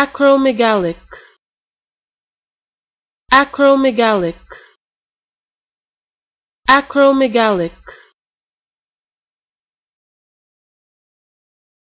acromegalic acromegalic acromegalic